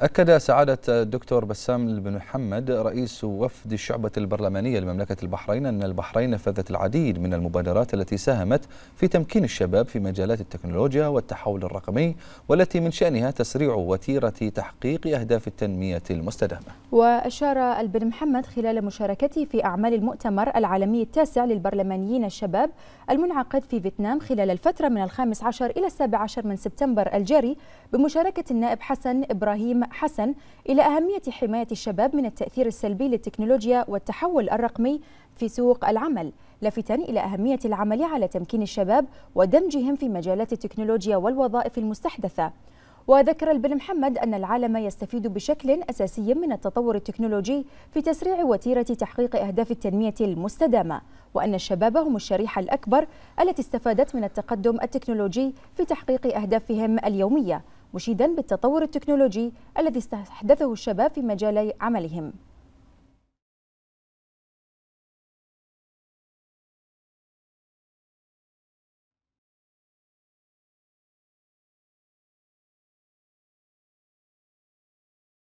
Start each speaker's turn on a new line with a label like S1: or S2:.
S1: أكد سعادة الدكتور بسام بن محمد رئيس وفد الشعبة البرلمانية لمملكة البحرين أن البحرين نفذت العديد من المبادرات التي ساهمت في تمكين الشباب في مجالات التكنولوجيا والتحول الرقمي والتي من شأنها تسريع وتيرة تحقيق أهداف التنمية المستدامة
S2: وأشار البن محمد خلال مشاركته في أعمال المؤتمر العالمي التاسع للبرلمانيين الشباب المنعقد في فيتنام خلال الفترة من الخامس عشر إلى السابع عشر من سبتمبر الجاري بمشاركة النائب حسن إبراهيم حسن إلى أهمية حماية الشباب من التأثير السلبي للتكنولوجيا والتحول الرقمي في سوق العمل لافتا إلى أهمية العمل على تمكين الشباب ودمجهم في مجالات التكنولوجيا والوظائف المستحدثة وذكر البن محمد أن العالم يستفيد بشكل أساسي من التطور التكنولوجي في تسريع وتيرة تحقيق أهداف التنمية المستدامة وأن الشباب هم الشريحة الأكبر التي استفادت من التقدم التكنولوجي في تحقيق أهدافهم اليومية مشيدا بالتطور التكنولوجي الذي استحدثه الشباب في مجال عملهم